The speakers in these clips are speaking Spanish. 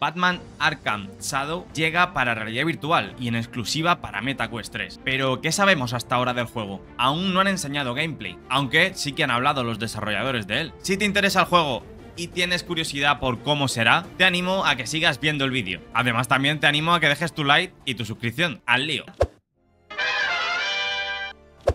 Batman Arkham Shadow llega para realidad virtual y en exclusiva para MetaQuest 3. Pero, ¿qué sabemos hasta ahora del juego? Aún no han enseñado gameplay, aunque sí que han hablado los desarrolladores de él. Si te interesa el juego, y tienes curiosidad por cómo será, te animo a que sigas viendo el vídeo. Además también te animo a que dejes tu like y tu suscripción. ¡Al lío!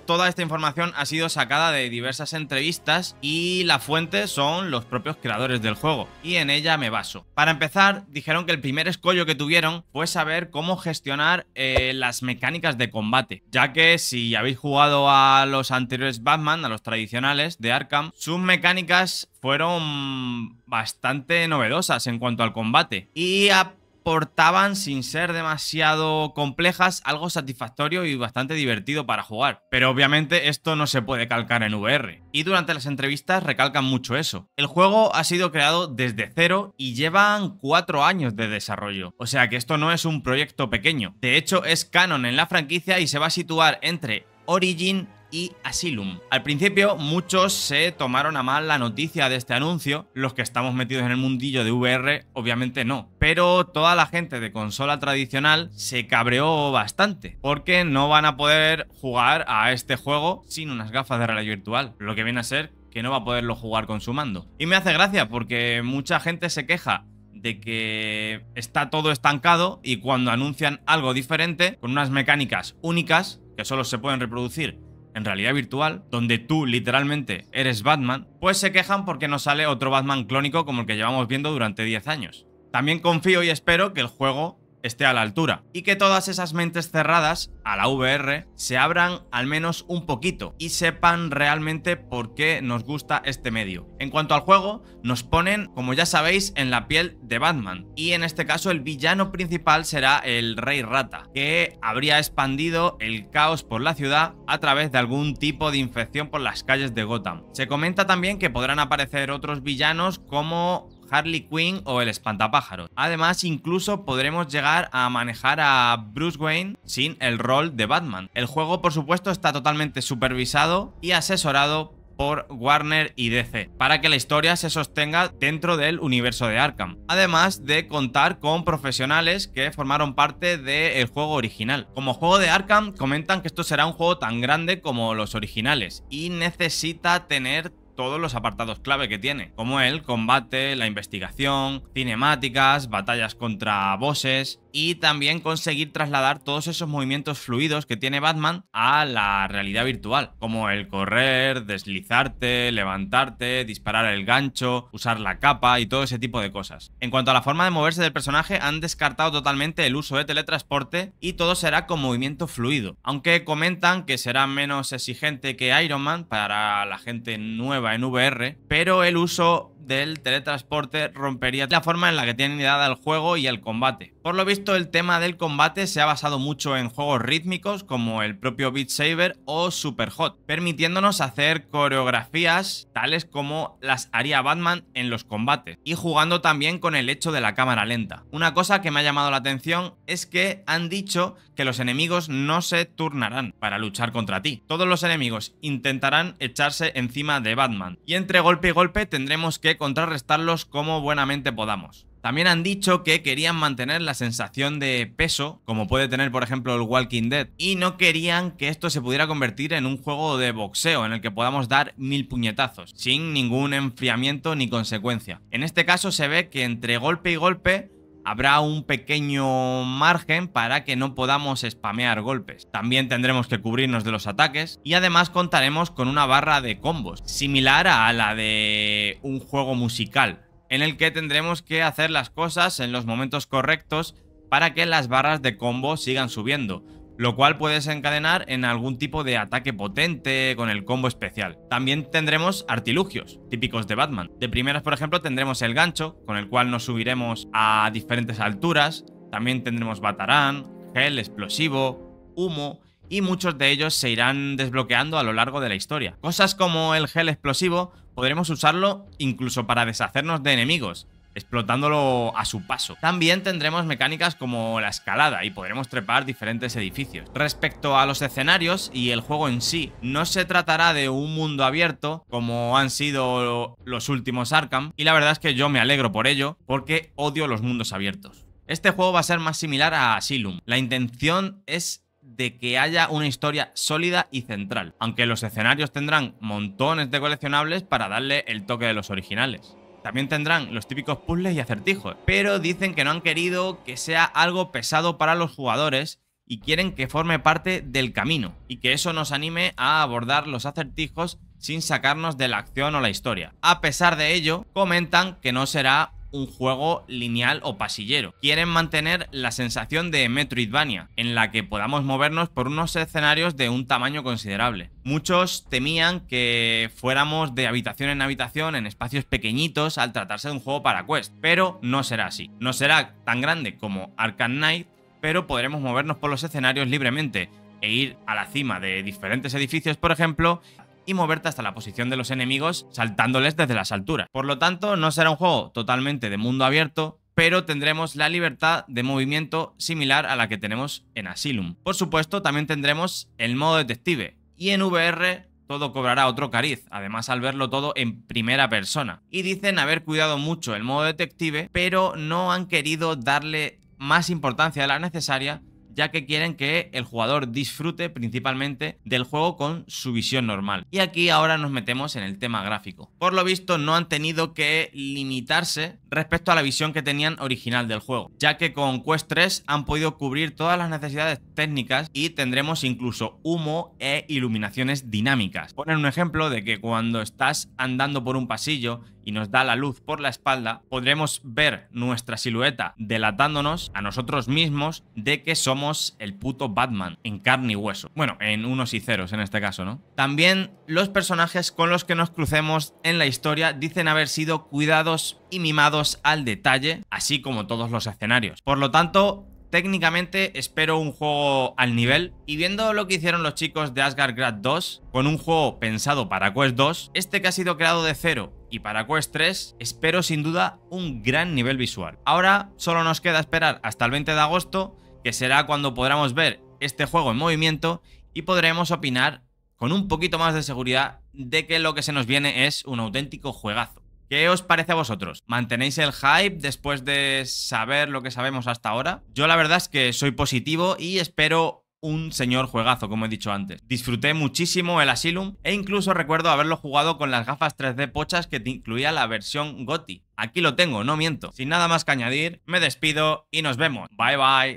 Toda esta información ha sido sacada de diversas entrevistas y la fuente son los propios creadores del juego, y en ella me baso. Para empezar, dijeron que el primer escollo que tuvieron fue saber cómo gestionar eh, las mecánicas de combate, ya que si habéis jugado a los anteriores Batman, a los tradicionales de Arkham, sus mecánicas fueron bastante novedosas en cuanto al combate. Y a portaban sin ser demasiado complejas, algo satisfactorio y bastante divertido para jugar. Pero obviamente esto no se puede calcar en VR. Y durante las entrevistas recalcan mucho eso. El juego ha sido creado desde cero y llevan cuatro años de desarrollo. O sea que esto no es un proyecto pequeño. De hecho, es canon en la franquicia y se va a situar entre Origin y Asylum. Al principio muchos se tomaron a mal la noticia de este anuncio, los que estamos metidos en el mundillo de VR obviamente no, pero toda la gente de consola tradicional se cabreó bastante, porque no van a poder jugar a este juego sin unas gafas de realidad virtual, lo que viene a ser que no va a poderlo jugar con su mando. Y me hace gracia porque mucha gente se queja de que está todo estancado y cuando anuncian algo diferente, con unas mecánicas únicas, que solo se pueden reproducir en realidad virtual, donde tú literalmente eres Batman, pues se quejan porque no sale otro Batman clónico como el que llevamos viendo durante 10 años. También confío y espero que el juego esté a la altura y que todas esas mentes cerradas a la VR se abran al menos un poquito y sepan realmente por qué nos gusta este medio. En cuanto al juego, nos ponen, como ya sabéis, en la piel de Batman y en este caso el villano principal será el Rey Rata, que habría expandido el caos por la ciudad a través de algún tipo de infección por las calles de Gotham. Se comenta también que podrán aparecer otros villanos como Harley Quinn o el espantapájaros. Además, incluso podremos llegar a manejar a Bruce Wayne sin el rol de Batman. El juego, por supuesto, está totalmente supervisado y asesorado por Warner y DC, para que la historia se sostenga dentro del universo de Arkham, además de contar con profesionales que formaron parte del juego original. Como juego de Arkham, comentan que esto será un juego tan grande como los originales y necesita tener todos los apartados clave que tiene, como el combate, la investigación, cinemáticas, batallas contra bosses y también conseguir trasladar todos esos movimientos fluidos que tiene Batman a la realidad virtual, como el correr, deslizarte, levantarte, disparar el gancho, usar la capa y todo ese tipo de cosas. En cuanto a la forma de moverse del personaje, han descartado totalmente el uso de teletransporte y todo será con movimiento fluido, aunque comentan que será menos exigente que Iron Man para la gente nueva en VR, pero el uso del teletransporte rompería la forma en la que tienen ideada el juego y el combate. Por lo visto, el tema del combate se ha basado mucho en juegos rítmicos como el propio Beat Saber o Super Hot, permitiéndonos hacer coreografías tales como las haría Batman en los combates y jugando también con el hecho de la cámara lenta. Una cosa que me ha llamado la atención es que han dicho que los enemigos no se turnarán para luchar contra ti. Todos los enemigos intentarán echarse encima de Batman y entre golpe y golpe tendremos que contrarrestarlos como buenamente podamos. También han dicho que querían mantener la sensación de peso, como puede tener por ejemplo el Walking Dead, y no querían que esto se pudiera convertir en un juego de boxeo en el que podamos dar mil puñetazos, sin ningún enfriamiento ni consecuencia. En este caso se ve que entre golpe y golpe habrá un pequeño margen para que no podamos spamear golpes. También tendremos que cubrirnos de los ataques y además contaremos con una barra de combos, similar a la de un juego musical, en el que tendremos que hacer las cosas en los momentos correctos para que las barras de combo sigan subiendo lo cual puede desencadenar en algún tipo de ataque potente con el combo especial. También tendremos artilugios, típicos de Batman. De primeras, por ejemplo, tendremos el gancho, con el cual nos subiremos a diferentes alturas. También tendremos Batarán, gel, explosivo, humo y muchos de ellos se irán desbloqueando a lo largo de la historia. Cosas como el gel explosivo podremos usarlo incluso para deshacernos de enemigos, explotándolo a su paso. También tendremos mecánicas como la escalada y podremos trepar diferentes edificios. Respecto a los escenarios y el juego en sí, no se tratará de un mundo abierto como han sido los últimos Arkham y la verdad es que yo me alegro por ello porque odio los mundos abiertos. Este juego va a ser más similar a Asylum. La intención es de que haya una historia sólida y central, aunque los escenarios tendrán montones de coleccionables para darle el toque de los originales. También tendrán los típicos puzzles y acertijos, pero dicen que no han querido que sea algo pesado para los jugadores y quieren que forme parte del camino y que eso nos anime a abordar los acertijos sin sacarnos de la acción o la historia. A pesar de ello, comentan que no será un juego lineal o pasillero. Quieren mantener la sensación de Metroidvania, en la que podamos movernos por unos escenarios de un tamaño considerable. Muchos temían que fuéramos de habitación en habitación en espacios pequeñitos al tratarse de un juego para Quest, pero no será así. No será tan grande como Arkham Knight, pero podremos movernos por los escenarios libremente e ir a la cima de diferentes edificios, por ejemplo, y moverte hasta la posición de los enemigos saltándoles desde las alturas. Por lo tanto, no será un juego totalmente de mundo abierto, pero tendremos la libertad de movimiento similar a la que tenemos en Asylum. Por supuesto, también tendremos el modo detective, y en VR todo cobrará otro cariz, además al verlo todo en primera persona. Y dicen haber cuidado mucho el modo detective, pero no han querido darle más importancia a la necesaria ya que quieren que el jugador disfrute principalmente del juego con su visión normal. Y aquí ahora nos metemos en el tema gráfico. Por lo visto no han tenido que limitarse respecto a la visión que tenían original del juego, ya que con Quest 3 han podido cubrir todas las necesidades técnicas y tendremos incluso humo e iluminaciones dinámicas. Ponen un ejemplo de que cuando estás andando por un pasillo y nos da la luz por la espalda, podremos ver nuestra silueta delatándonos a nosotros mismos de que somos el puto Batman en carne y hueso. Bueno, en unos y ceros en este caso, ¿no? También los personajes con los que nos crucemos en la historia dicen haber sido cuidados y mimados al detalle, así como todos los escenarios. Por lo tanto, técnicamente espero un juego al nivel. Y viendo lo que hicieron los chicos de Asgard Grad 2, con un juego pensado para Quest 2, este que ha sido creado de cero y para Quest 3 espero sin duda un gran nivel visual. Ahora solo nos queda esperar hasta el 20 de agosto, que será cuando podremos ver este juego en movimiento y podremos opinar con un poquito más de seguridad de que lo que se nos viene es un auténtico juegazo. ¿Qué os parece a vosotros? ¿Mantenéis el hype después de saber lo que sabemos hasta ahora? Yo la verdad es que soy positivo y espero un señor juegazo, como he dicho antes. Disfruté muchísimo el Asylum e incluso recuerdo haberlo jugado con las gafas 3D pochas que te incluía la versión GOTI. Aquí lo tengo, no miento. Sin nada más que añadir, me despido y nos vemos. Bye bye.